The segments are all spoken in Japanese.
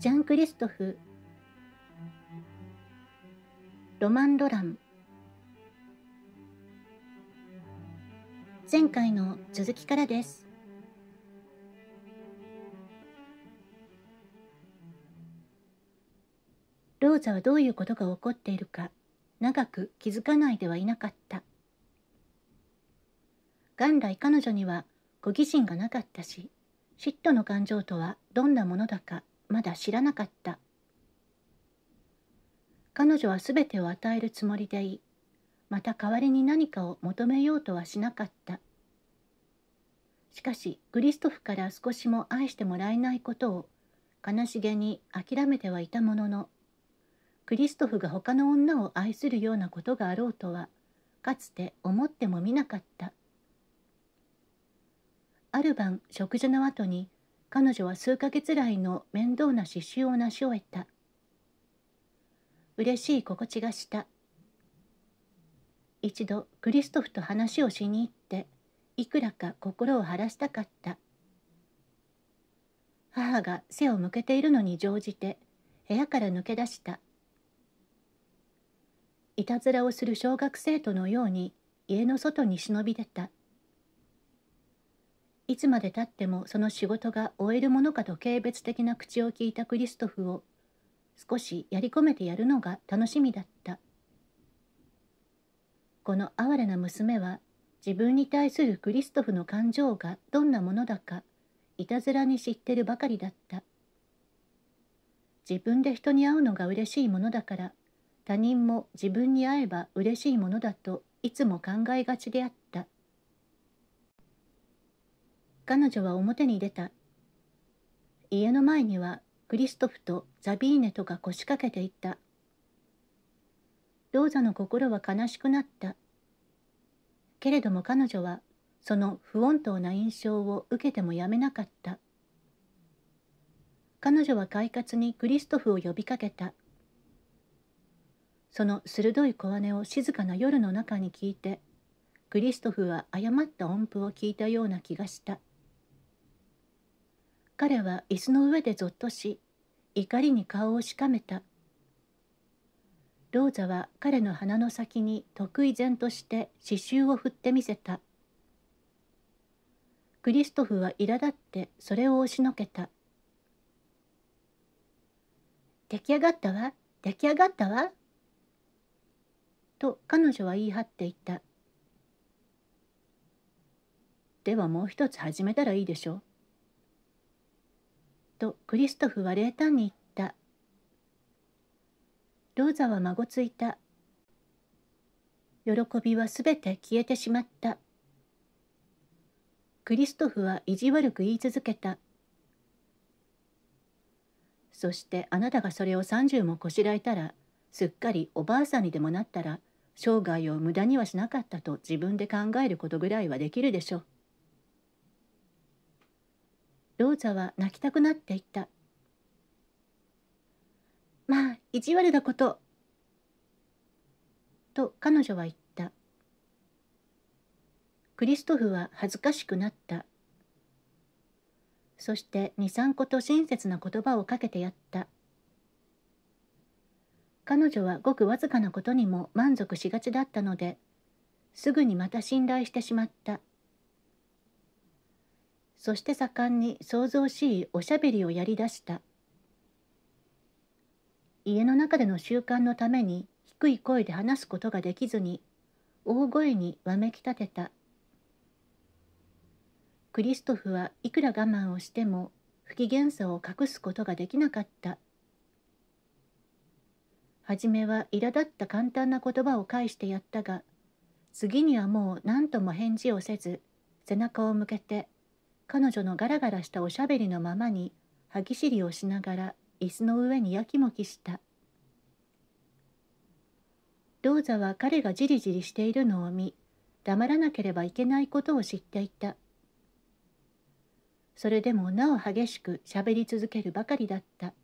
ジャン・クリストフロマン・ロラン前回の続きからですローザはどういうことが起こっているか長く気づかないではいなかった元来彼女には好奇心がなかったし嫉妬の感情とはどんなものだかまだ知らなかった彼女は全てを与えるつもりでいまた代わりに何かを求めようとはしなかったしかしグリストフから少しも愛してもらえないことを悲しげに諦めてはいたもののクリストフが他の女を愛するようなことがあろうとはかつて思ってもみなかったある晩食事の後に彼女は数ヶ月来の面倒な刺繍を成し終えた。嬉しい心地がした。一度クリストフと話をしに行って、いくらか心を晴らしたかった。母が背を向けているのに乗じて、部屋から抜け出した。いたずらをする小学生徒のように家の外に忍び出た。いつまでたってもその仕事が終えるものかと軽蔑的な口を聞いたクリストフを少しやり込めてやるのが楽しみだったこの哀れな娘は自分に対するクリストフの感情がどんなものだかいたずらに知ってるばかりだった自分で人に会うのが嬉しいものだから他人も自分に会えば嬉しいものだといつも考えがちであった彼女は表に出た。家の前にはクリストフとザビーネとが腰掛けていた。ローザの心は悲しくなった。けれども彼女はその不穏当な印象を受けてもやめなかった。彼女は快活にクリストフを呼びかけた。その鋭い小姉を静かな夜の中に聞いて、クリストフは誤った音符を聞いたような気がした。彼は椅子の上でぞっとし怒りに顔をしかめたローザは彼の鼻の先に得意然として刺繍を振ってみせたクリストフは苛立ってそれを押しのけた出来上がったわ出来上がったわと彼女は言い張っていたではもう一つ始めたらいいでしょうとクリストフは冷淡に言った。ローザは孫ついた。喜びはすべて消えてしまった。クリストフは意地悪く言い続けた。そしてあなたがそれを30もこしらえたら、すっかりおばあさんにでもなったら、生涯を無駄にはしなかったと自分で考えることぐらいはできるでしょう。ローザは泣きたくなっていた。まあ、意地悪なこと。と彼女は言った。クリストフは恥ずかしくなった。そして二三個と親切な言葉をかけてやった。彼女はごくわずかなことにも満足しがちだったのですぐにまた信頼してしまったそして盛んに騒々しいおしゃべりをやりだした家の中での習慣のために低い声で話すことができずに大声にわめき立てたクリストフはいくら我慢をしても不機嫌さを隠すことができなかった初めは苛立った簡単な言葉を返してやったが次にはもう何とも返事をせず背中を向けて彼女のガラガラしたおしゃべりのままに歯ぎしりをしながら椅子の上にやきもきしたローザは彼がじりじりしているのを見黙らなければいけないことを知っていたそれでもなお激しくしゃべり続けるばかりだった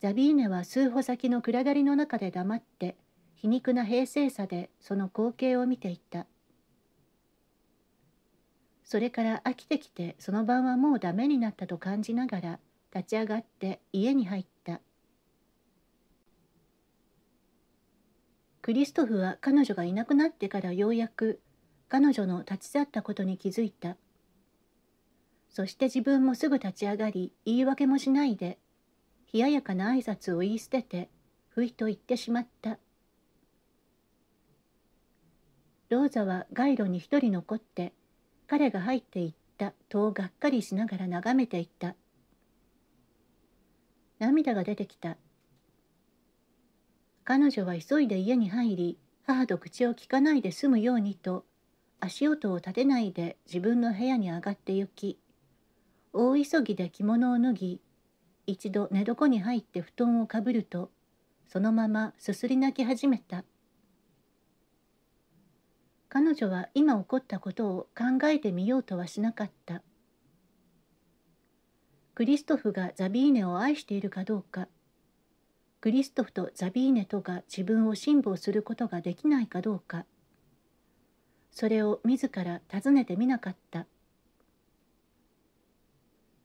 ザビーネは数歩先の暗がりの中で黙って皮肉な平静さでその光景を見ていたそれから飽きてきてその晩はもうダメになったと感じながら立ち上がって家に入ったクリストフは彼女がいなくなってからようやく彼女の立ち去ったことに気づいたそして自分もすぐ立ち上がり言い訳もしないで冷ややかな挨拶を言い捨ててふいと言ってしまったローザは街路に一人残って彼が入っていったとがっかりしながら眺めていた涙が出てきた彼女は急いで家に入り母と口をきかないで済むようにと足音を立てないで自分の部屋に上がって行き大急ぎで着物を脱ぎ一度寝床に入って布団をかぶるとそのまますすり泣き始めた。彼女は今起こったことを考えてみようとはしなかった。クリストフがザビーネを愛しているかどうか、クリストフとザビーネとが自分を辛抱することができないかどうか、それを自ら尋ねてみなかった。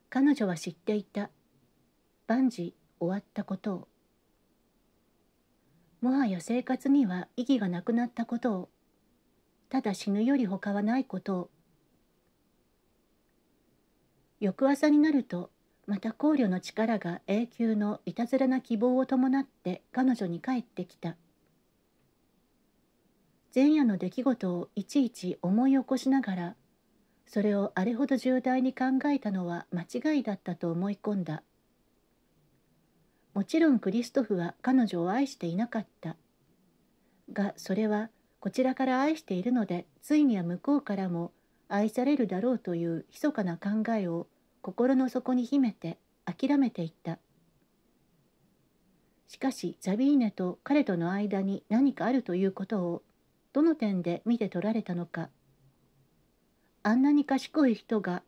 彼女は知っていた。万事終わったことを。もはや生活には意義がなくなったことをただ死ぬより他はないことを翌朝になるとまた考慮の力が永久のいたずらな希望を伴って彼女に帰ってきた前夜の出来事をいちいち思い起こしながらそれをあれほど重大に考えたのは間違いだったと思い込んだもちろんクリストフは彼女を愛していなかったがそれはこちらから愛しているのでついには向こうからも愛されるだろうという密かな考えを心の底に秘めて諦めていったしかしザビーネと彼との間に何かあるということをどの点で見て取られたのかあんなに賢い人が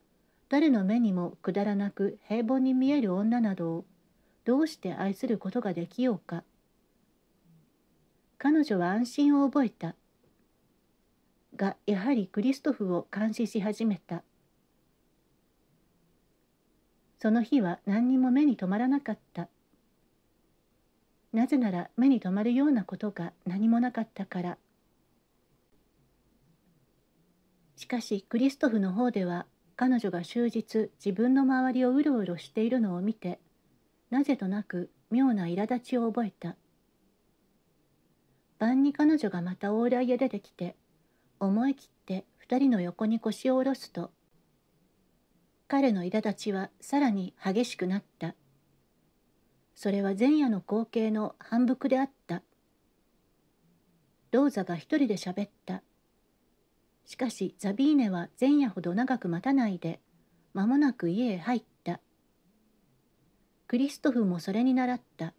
誰の目にもくだらなく平凡に見える女などをどうして愛することができようか彼女は安心を覚えたがやはりクリストフを監視し始めたその日は何にも目に留まらなかったなぜなら目に留まるようなことが何もなかったからしかしクリストフの方では彼女が終日自分の周りをうろうろしているのを見てなぜとなく妙な苛立ちを覚えた晩に彼女がまた往来へ出てきて思い切って2人の横に腰を下ろすと彼の苛立ちはさらに激しくなったそれは前夜の光景の反復であったローザが一人で喋ったしかしザビーネは前夜ほど長く待たないで間もなく家へ入ったクリストフもそれに倣った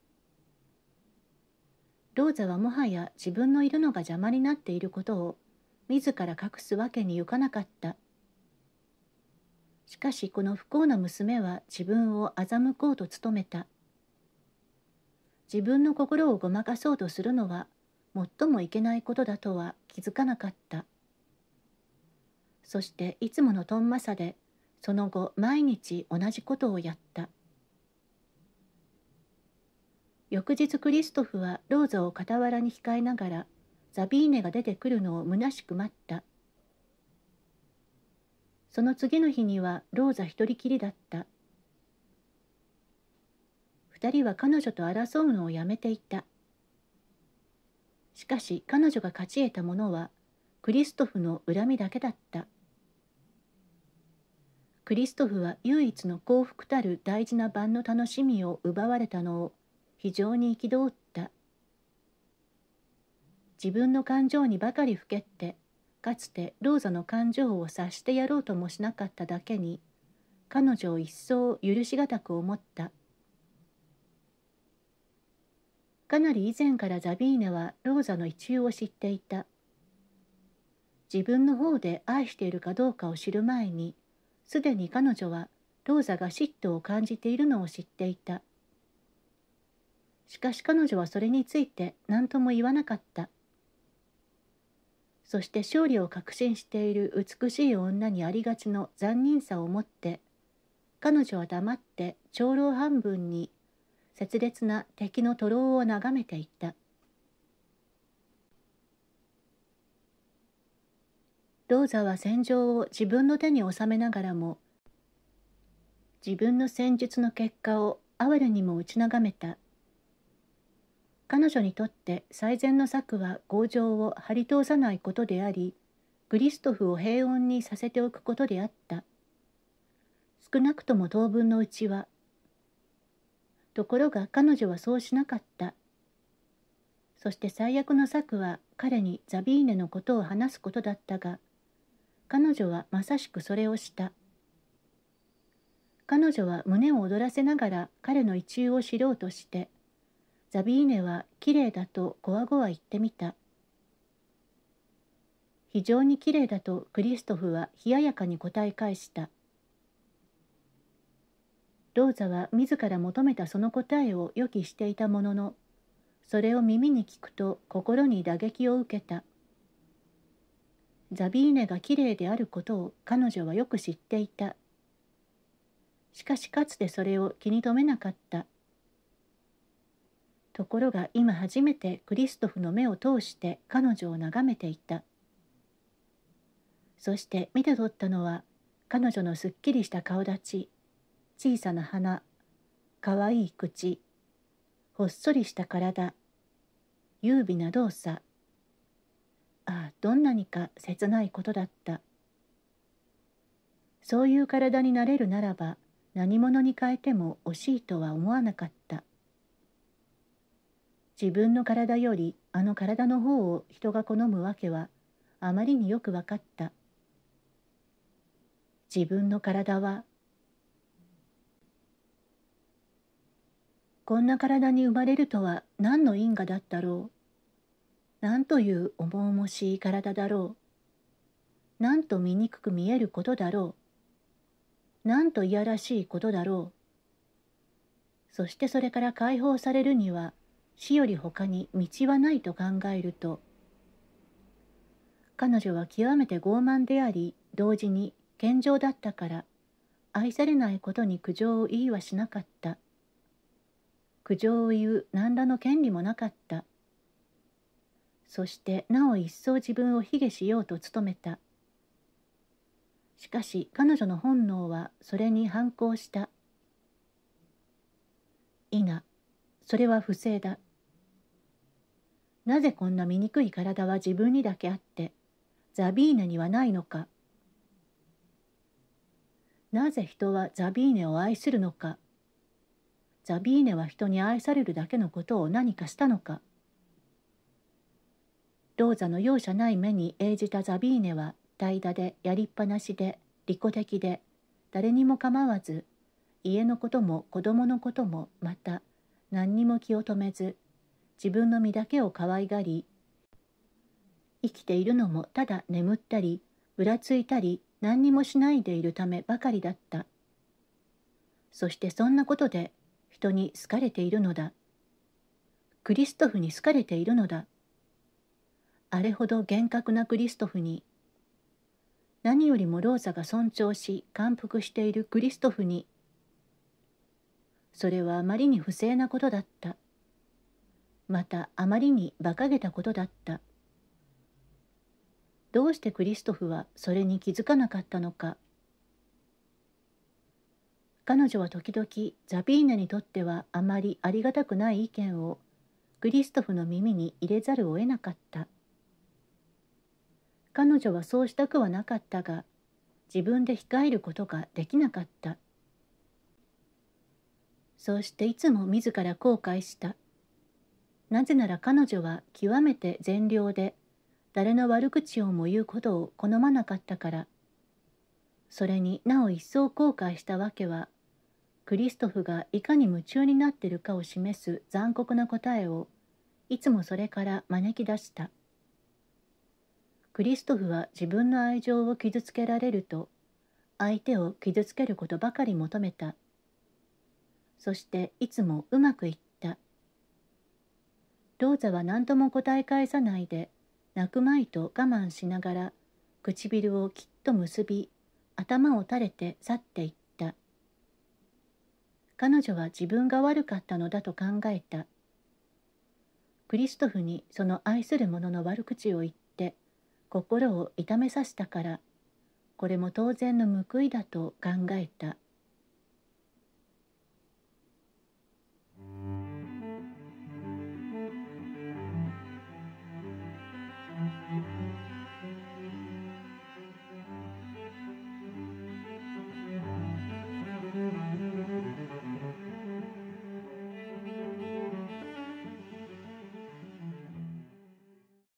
ローザはもはや自分のいるのが邪魔になっていることを自ら隠すわけにゆかなかったしかしこの不幸な娘は自分を欺こうと努めた自分の心をごまかそうとするのは最もいけないことだとは気づかなかったそしていつものとんまさでその後毎日同じことをやった翌日クリストフはローザを傍らに控えながらザビーネが出てくるのをむなしく待ったその次の日にはローザ一人きりだった2人は彼女と争うのをやめていたしかし彼女が勝ち得たものはクリストフの恨みだけだったクリストフは唯一の幸福たる大事な晩の楽しみを奪われたのを非常に憤った自分の感情にばかりふけってかつてローザの感情を察してやろうともしなかっただけに彼女を一層許し難く思ったかなり以前からザビーナはローザの一応を知っていた自分の方で愛しているかどうかを知る前にすでに彼女はローザが嫉妬を感じているのを知っていたしかし彼女はそれについて何とも言わなかったそして勝利を確信している美しい女にありがちの残忍さをもって彼女は黙って長老半分に切烈な敵の徒労を眺めていたローザは戦場を自分の手に収めながらも自分の戦術の結果を哀れにも打ち眺めた彼女にとって最善の策は強情を張り通さないことでありクリストフを平穏にさせておくことであった少なくとも当分のうちはところが彼女はそうしなかったそして最悪の策は彼にザビーネのことを話すことだったが彼女はまさしくそれをした彼女は胸を躍らせながら彼の一憂を知ろうとしてザビーネは綺麗だとこわごわ言ってみた。非常に綺麗だとクリストフは冷ややかに答え返した。ローザは自ら求めたその答えを予期していたものの、それを耳に聞くと心に打撃を受けた。ザビーネが綺麗であることを彼女はよく知っていた。しかしかつてそれを気に留めなかった。ところが今初めてクリストフの目を通して彼女を眺めていたそして見て取ったのは彼女のすっきりした顔立ち小さな鼻かわいい口ほっそりした体優美な動作ああどんなにか切ないことだったそういう体になれるならば何者に変えても惜しいとは思わなかった自分の体よりあの体の方を人が好むわけはあまりによく分かった自分の体はこんな体に生まれるとは何の因果だったろうなんという重々しい体だろうなんと醜く見えることだろうなんといやらしいことだろうそしてそれから解放されるには死より他に道はないと考えると彼女は極めて傲慢であり同時に健常だったから愛されないことに苦情を言いはしなかった苦情を言う何らの権利もなかったそしてなお一層自分を卑下しようと努めたしかし彼女の本能はそれに反抗した否それは不正だなぜこんな醜い体は自分にだけあってザビーネにはないのかなぜ人はザビーネを愛するのかザビーネは人に愛されるだけのことを何かしたのかーザの容赦ない目に映じたザビーネは怠惰でやりっぱなしで利己的で誰にも構わず家のことも子供のこともまた何にも気を止めず自分の身だけを可愛がり生きているのもただ眠ったりぶらついたり何にもしないでいるためばかりだったそしてそんなことで人に好かれているのだクリストフに好かれているのだあれほど厳格なクリストフに何よりもローザが尊重し感服しているクリストフにそれはあまりに不正なことだったまたあまりに馬鹿げたことだったどうしてクリストフはそれに気づかなかったのか彼女は時々ザビーナにとってはあまりありがたくない意見をクリストフの耳に入れざるを得なかった彼女はそうしたくはなかったが自分で控えることができなかったそうしていつも自ら後悔したなぜなら彼女は極めて善良で誰の悪口をも言うことを好まなかったからそれになお一層後悔したわけはクリストフがいかに夢中になってるかを示す残酷な答えをいつもそれから招き出したクリストフは自分の愛情を傷つけられると相手を傷つけることばかり求めたそしていつもうまくいっ道座は何とも答え返さないで泣くまいと我慢しながら唇をきっと結び頭を垂れて去っていった彼女は自分が悪かったのだと考えたクリストフにその愛する者の悪口を言って心を痛めさせたからこれも当然の報いだと考えた